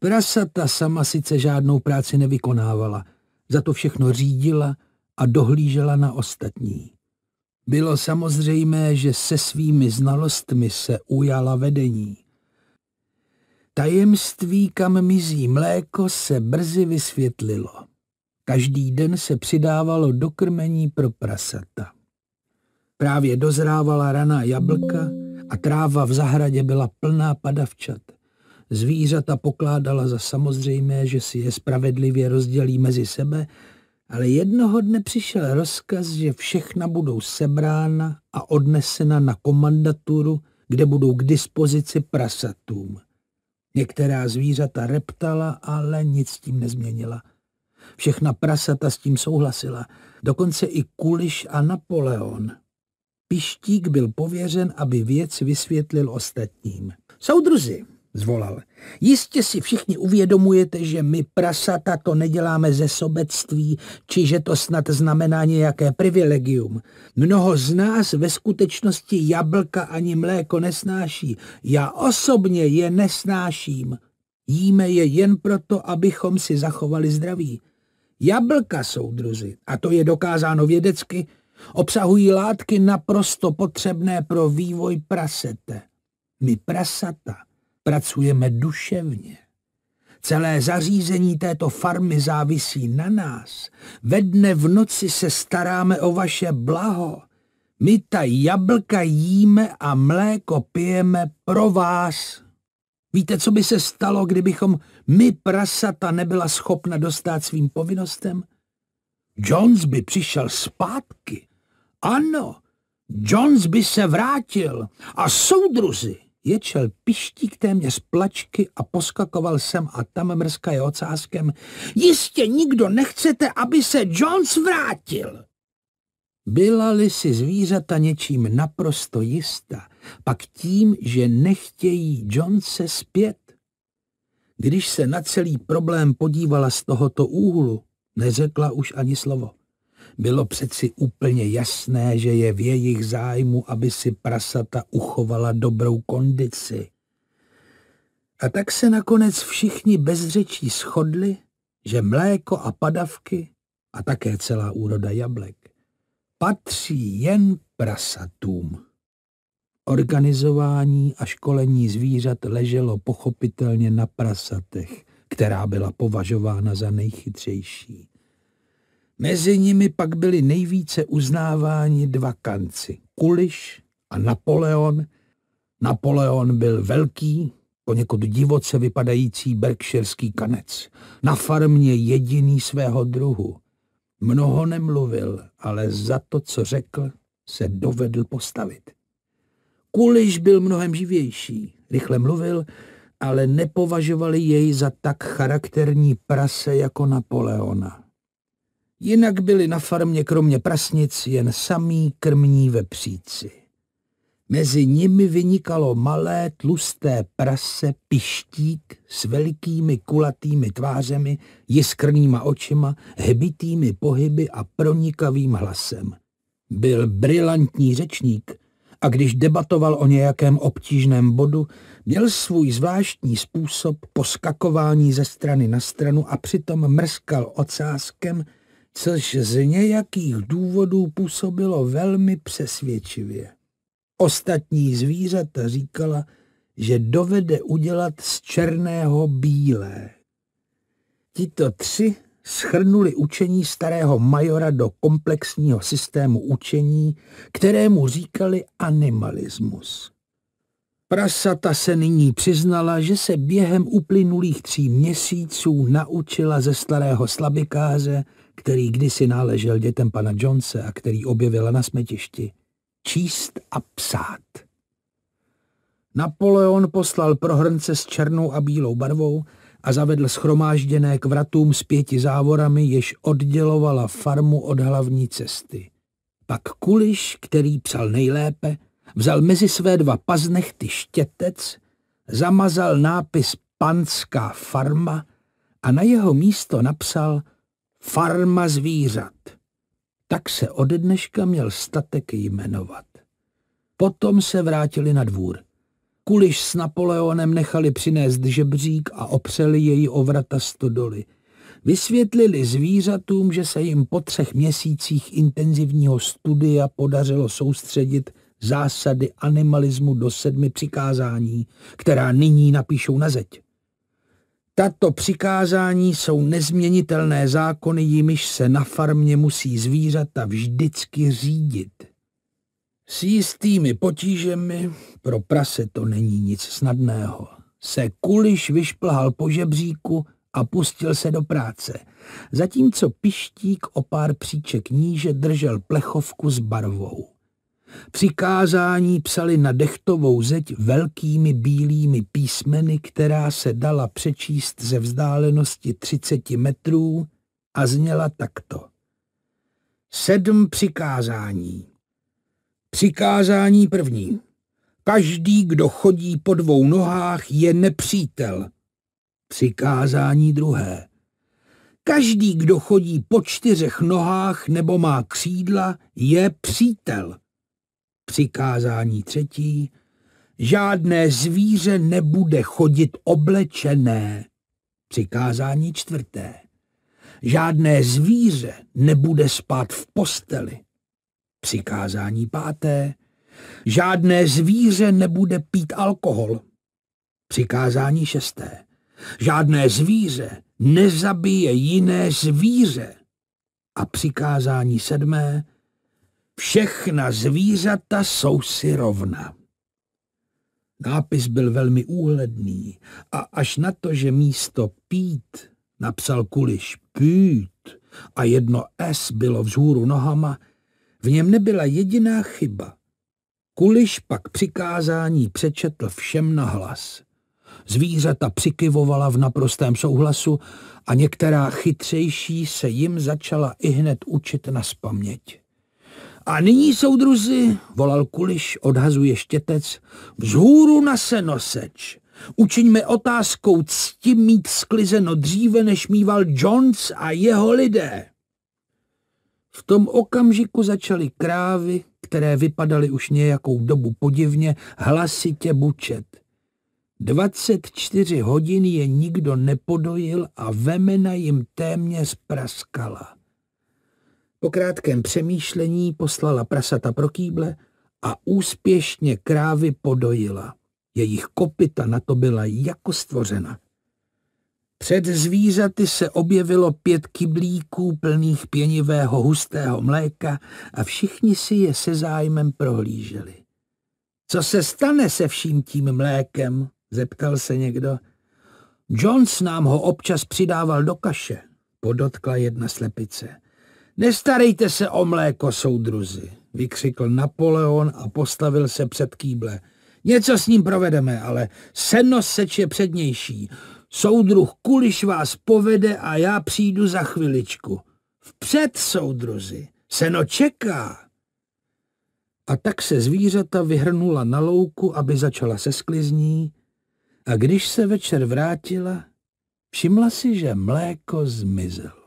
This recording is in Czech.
Prasata sama sice žádnou práci nevykonávala, za to všechno řídila a dohlížela na ostatní. Bylo samozřejmé, že se svými znalostmi se ujala vedení. Tajemství, kam mizí mléko, se brzy vysvětlilo. Každý den se přidávalo do krmení pro prasata. Právě dozrávala raná jablka a tráva v zahradě byla plná padavčat. Zvířata pokládala za samozřejmé, že si je spravedlivě rozdělí mezi sebe, ale jednoho dne přišel rozkaz, že všechna budou sebrána a odnesena na komandaturu, kde budou k dispozici prasatům. Některá zvířata reptala, ale nic tím nezměnila. Všechna prasata s tím souhlasila, dokonce i Kuliš a Napoleon. Pištík byl pověřen, aby věc vysvětlil ostatním. Soudruzi, zvolal. Jistě si všichni uvědomujete, že my prasata to neděláme ze sobectví, či že to snad znamená nějaké privilegium. Mnoho z nás ve skutečnosti jablka ani mléko nesnáší. Já osobně je nesnáším. Jíme je jen proto, abychom si zachovali zdraví. Jablka, druzy, a to je dokázáno vědecky, obsahují látky naprosto potřebné pro vývoj prasete. My prasata pracujeme duševně. Celé zařízení této farmy závisí na nás. Ve dne v noci se staráme o vaše blaho. My ta jablka jíme a mléko pijeme pro vás. Víte, co by se stalo, kdybychom my prasata nebyla schopna dostat svým povinnostem? Jones by přišel zpátky. Ano, Jones by se vrátil a soudruzi Ječel pištík téměř plačky a poskakoval sem a tam je ocáskem. Jistě nikdo nechcete, aby se Jones vrátil. Byla-li si zvířata něčím naprosto jista, pak tím, že nechtějí Jonese zpět. Když se na celý problém podívala z tohoto úhlu, neřekla už ani slovo bylo přeci úplně jasné, že je v jejich zájmu, aby si prasata uchovala dobrou kondici. A tak se nakonec všichni bez řečí shodli, že mléko a padavky a také celá úroda jablek patří jen prasatům. Organizování a školení zvířat leželo pochopitelně na prasatech, která byla považována za nejchytřejší. Mezi nimi pak byli nejvíce uznáváni dva kanci, Kuliš a Napoleon. Napoleon byl velký, poněkud divoce vypadající berkšerský kanec, na farmě jediný svého druhu. Mnoho nemluvil, ale za to, co řekl, se dovedl postavit. Kuliš byl mnohem živější, rychle mluvil, ale nepovažovali jej za tak charakterní prase jako Napoleona. Jinak byli na farmě kromě prasnic jen samý krmní vepříci. Mezi nimi vynikalo malé tlusté prase pištík s velikými kulatými tvářemi, jiskrnýma očima, hebitými pohyby a pronikavým hlasem. Byl brilantní řečník a když debatoval o nějakém obtížném bodu, měl svůj zvláštní způsob poskakování ze strany na stranu a přitom mrskal ocáskem, což z nějakých důvodů působilo velmi přesvědčivě. Ostatní zvířata říkala, že dovede udělat z černého bílé. Tito tři schrnuli učení starého majora do komplexního systému učení, kterému říkali animalismus. Prasata se nyní přiznala, že se během uplynulých tří měsíců naučila ze starého slabikáze, který kdysi náležel dětem pana Jonese a který objevila na smetišti. Číst a psát. Napoleon poslal prohrnce s černou a bílou barvou a zavedl schromážděné k vratům s pěti závorami, jež oddělovala farmu od hlavní cesty. Pak Kuliš, který psal nejlépe, vzal mezi své dva paznechty štětec, zamazal nápis Panská farma a na jeho místo napsal – Farma zvířat. Tak se ode dneška měl statek jmenovat. Potom se vrátili na dvůr. Kuliš s Napoleonem nechali přinést žebřík a opřeli její o vrata stodoly. Vysvětlili zvířatům, že se jim po třech měsících intenzivního studia podařilo soustředit zásady animalismu do sedmi přikázání, která nyní napíšou na zeď. Tato přikázání jsou nezměnitelné zákony, jimiž se na farmě musí zvířata vždycky řídit. S jistými potížemi, pro prase to není nic snadného, se Kuliš vyšplhal po žebříku a pustil se do práce, zatímco pištík o pár příček níže držel plechovku s barvou. Přikázání psali na dechtovou zeď velkými bílými písmeny, která se dala přečíst ze vzdálenosti 30 metrů a zněla takto. Sedm přikázání. Přikázání první. Každý, kdo chodí po dvou nohách, je nepřítel. Přikázání druhé. Každý, kdo chodí po čtyřech nohách nebo má křídla, je přítel. Přikázání třetí. Žádné zvíře nebude chodit oblečené. Přikázání čtvrté. Žádné zvíře nebude spát v posteli. Přikázání páté. Žádné zvíře nebude pít alkohol. Přikázání šesté. Žádné zvíře nezabije jiné zvíře. A přikázání sedmé Všechna zvířata jsou si rovna. Nápis byl velmi úhledný a až na to, že místo pít napsal Kuliš pít a jedno S bylo vzhůru nohama, v něm nebyla jediná chyba. Kuliš pak přikázání přečetl všem na hlas. Zvířata přikyvovala v naprostém souhlasu a některá chytřejší se jim začala i hned učit na spaměť. A nyní, soudruzi, volal Kuliš, odhazuje štětec, vzhůru na senoseč. Učiňme otázkou cti mít sklizeno dříve, než mýval Jones a jeho lidé. V tom okamžiku začaly krávy, které vypadaly už nějakou dobu podivně, hlasitě bučet. 24 hodin je nikdo nepodojil a vemena jim téměř praskala. Po krátkém přemýšlení poslala prasata pro kýble a úspěšně krávy podojila. Jejich kopita na to byla jako stvořena. Před zvířaty se objevilo pět kyblíků plných pěnivého hustého mléka a všichni si je se zájmem prohlíželi. Co se stane se vším tím mlékem? zeptal se někdo. Jones nám ho občas přidával do kaše, podotkla jedna slepice. Nestarejte se o mléko, soudruzi, vykřikl Napoleon a postavil se před kýble. Něco s ním provedeme, ale seno seč je přednější. Soudruh Kuliš vás povede a já přijdu za chviličku. Vpřed, soudruzi, seno čeká. A tak se zvířata vyhrnula na louku, aby začala se sklizní, a když se večer vrátila, všimla si, že mléko zmizelo.